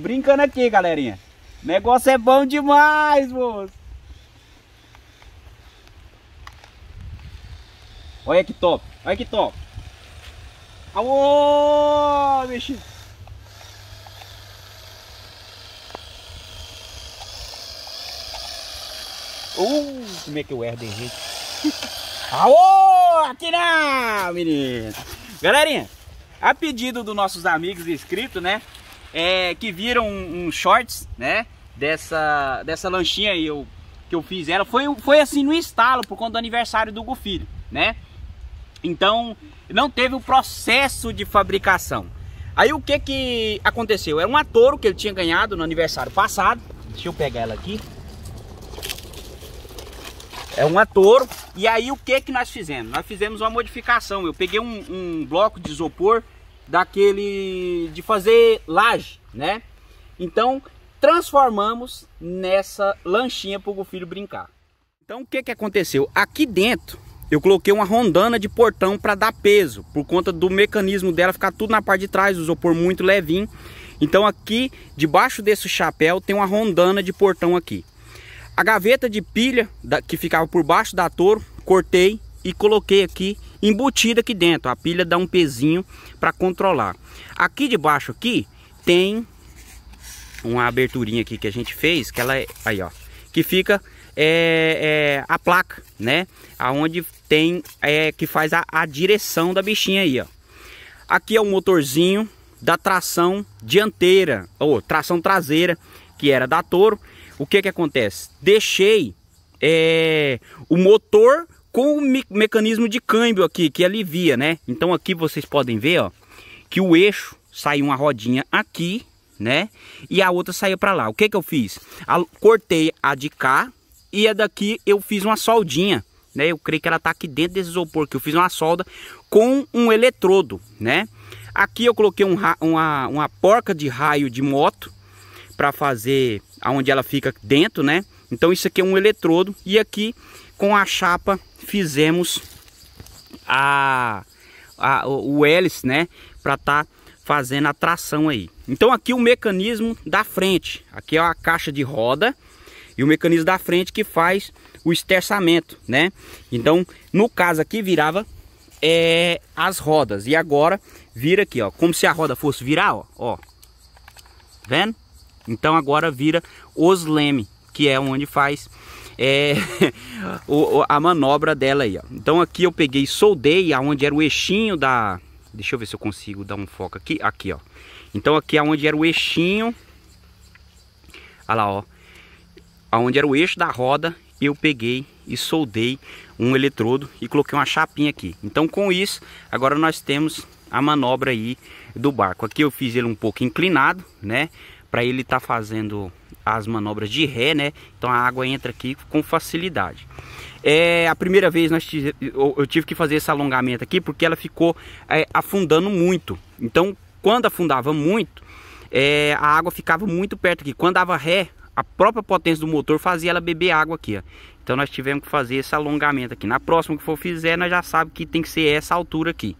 brincando aqui, galerinha. O negócio é bom demais, moço. Olha que top, olha que top. Aô, bicho. Uh, como é que eu erro de jeito? Aô, aqui não, menino. Galerinha, a pedido dos nossos amigos inscritos, né? é, que viram um, um, shorts, né? Dessa, dessa lanchinha aí eu, que eu fiz ela. Foi, foi assim no estalo, por conta do aniversário do Gufilho, né? Então, não teve o processo de fabricação. Aí o que que aconteceu? Era um atouro que ele tinha ganhado no aniversário passado. Deixa eu pegar ela aqui. É um atouro E aí o que que nós fizemos? Nós fizemos uma modificação. Eu peguei um, um bloco de isopor daquele de fazer laje, né? Então transformamos nessa lanchinha para o filho brincar. Então o que que aconteceu? Aqui dentro eu coloquei uma rondana de portão para dar peso, por conta do mecanismo dela ficar tudo na parte de trás, o por muito levinho. Então aqui, debaixo desse chapéu, tem uma rondana de portão aqui. A gaveta de pilha da, que ficava por baixo da Toro, cortei e coloquei aqui embutida aqui dentro. A pilha dá um pezinho para controlar. Aqui debaixo aqui tem uma aberturinha aqui que a gente fez, que ela é aí ó, que fica é, é, a placa, né? Aonde tem é que faz a, a direção da bichinha aí, ó. Aqui é o motorzinho da tração dianteira ou tração traseira que era da Toro. O que que acontece? Deixei é, o motor com o me mecanismo de câmbio aqui, que alivia, né? Então aqui vocês podem ver, ó, que o eixo saiu uma rodinha aqui, né? E a outra saiu para lá. O que que eu fiz? A, cortei a de cá e a daqui eu fiz uma soldinha, né? Eu creio que ela tá aqui dentro desse isopor que eu fiz uma solda com um eletrodo, né? Aqui eu coloquei um, uma, uma porca de raio de moto para fazer aonde ela fica dentro, né? Então isso aqui é um eletrodo e aqui com a chapa fizemos a, a o hélice, né? Para estar tá fazendo a tração aí. Então aqui o mecanismo da frente, aqui é a caixa de roda e o mecanismo da frente que faz o esterçamento, né? Então no caso aqui virava é, as rodas e agora vira aqui, ó, como se a roda fosse virar, ó, ó, vendo? Então agora vira os leme, que é onde faz é, a manobra dela aí. Ó. Então aqui eu peguei, soldei aonde era o eixinho da... Deixa eu ver se eu consigo dar um foco aqui. Aqui, ó. Então aqui é aonde era o eixinho. Olha lá, ó. Aonde era o eixo da roda, eu peguei e soldei um eletrodo e coloquei uma chapinha aqui. Então com isso, agora nós temos a manobra aí do barco. Aqui eu fiz ele um pouco inclinado, né? Para ele estar tá fazendo as manobras de ré, né? Então a água entra aqui com facilidade. É, a primeira vez nós eu, eu, tive que fazer esse alongamento aqui porque ela ficou é, afundando muito. Então, quando afundava muito, é, a água ficava muito perto aqui. Quando dava ré, a própria potência do motor fazia ela beber água aqui. Ó. Então nós tivemos que fazer esse alongamento aqui. Na próxima que for fizer, nós já sabe que tem que ser essa altura aqui,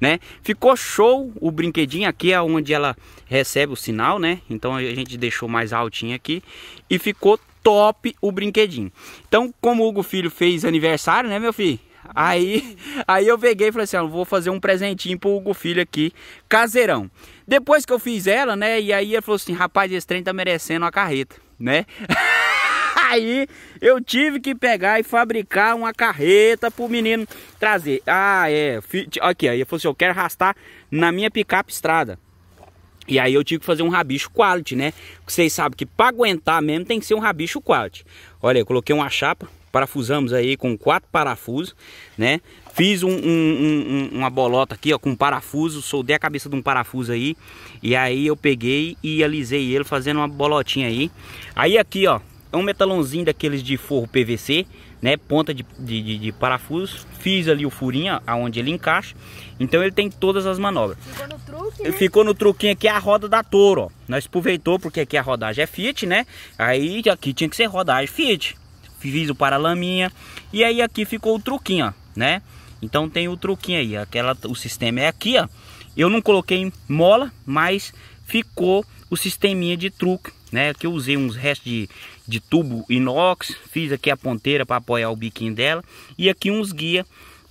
né? Ficou show o brinquedinho aqui é onde ela recebe o sinal, né? Então a gente deixou mais altinho aqui e ficou top o brinquedinho. Então, como o Hugo Filho fez aniversário, né, meu filho? Aí, aí eu peguei e falei assim, ó, vou fazer um presentinho pro Hugo Filho aqui, caseirão. Depois que eu fiz ela, né, e aí ele falou assim, rapaz, esse trem tá merecendo uma carreta, né? Aí eu tive que pegar e fabricar uma carreta pro menino trazer. Ah, é. Aqui, aí eu falei assim, eu quero arrastar na minha picape estrada. E aí eu tive que fazer um rabicho quality, né? Vocês sabem que para aguentar mesmo tem que ser um rabicho quality. Olha, eu coloquei uma chapa, parafusamos aí com quatro parafusos, né? Fiz um, um, um, uma bolota aqui, ó, com um parafuso, soldei a cabeça de um parafuso aí. E aí eu peguei e alisei ele fazendo uma bolotinha aí. Aí aqui, ó, é um metalãozinho daqueles de forro PVC, né? Ponta de, de, de parafusos. Fiz ali o furinho aonde ele encaixa. Então ele tem todas as manobras. Ficou no truque, né? Ficou no truquinho aqui a roda da Toro, ó. Nós aproveitou porque aqui a rodagem é Fiat, né? Aí aqui tinha que ser rodagem Fiat. Fiz o paralaminha. E aí aqui ficou o truquinho, ó, né? Então tem o truquinho aí. Aquela, o sistema é aqui, ó. Eu não coloquei mola, mas ficou o sisteminha de truque né? Que eu usei uns restos de, de tubo inox, fiz aqui a ponteira para apoiar o biquinho dela e aqui uns guia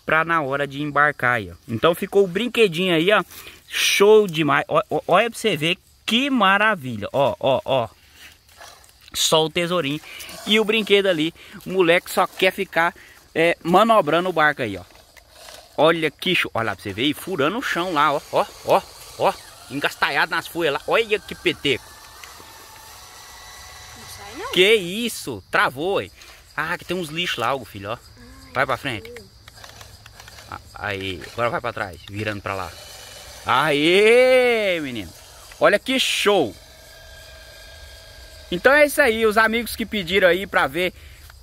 para na hora de embarcar aí, ó. Então ficou o brinquedinho aí, ó. Show demais. Ó, ó, olha para você ver que maravilha. Ó, ó, ó. Só o tesourinho e o brinquedo ali. O moleque só quer ficar é, manobrando o barco aí, ó. Olha que show. Olha lá pra você ver. E furando o chão lá, ó. Ó, ó, ó. Engastalhado nas folhas lá. Olha que peteco. Que isso? Travou, hein? Ah, que tem uns lixos lá, algo, filho, ó. Vai pra frente. Ah, aí, agora vai pra trás, virando pra lá. Aê, menino. Olha que show. Então é isso aí, os amigos que pediram aí pra ver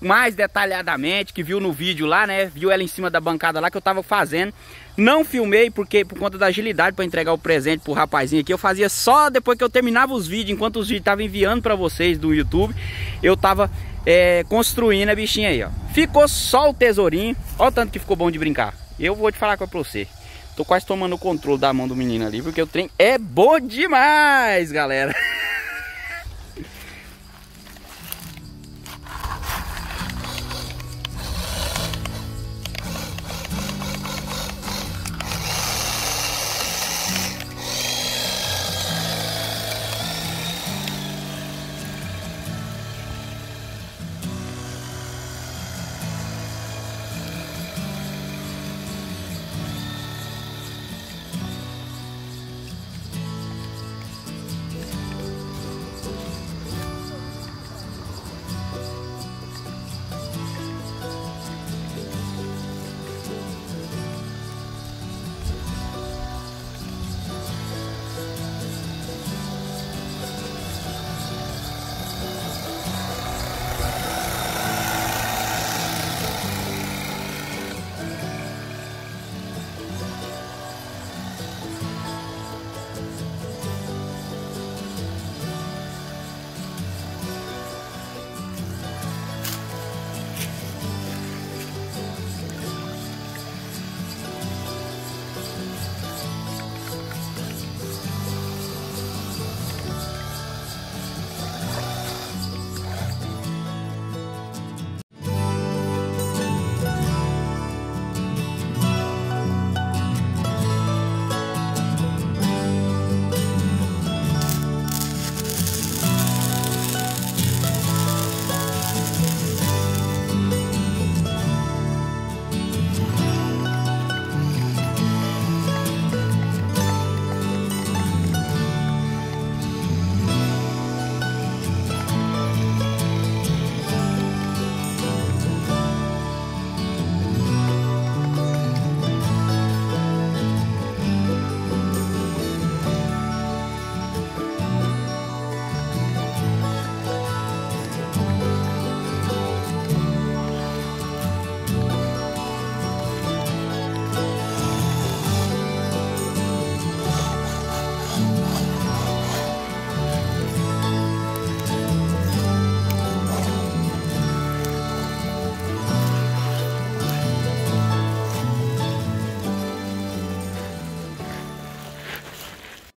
mais detalhadamente, que viu no vídeo lá, né? Viu ela em cima da bancada lá que eu tava fazendo. Não filmei porque por conta da agilidade para entregar o presente pro rapazinho aqui. Eu fazia só depois que eu terminava os vídeos, enquanto os vídeos tava enviando para vocês do YouTube, eu tava é, construindo a bichinha aí, ó. Ficou só o tesourinho. Ó o tanto que ficou bom de brincar. Eu vou te falar com pra você. Tô quase tomando o controle da mão do menino ali, porque o trem é bom demais, galera.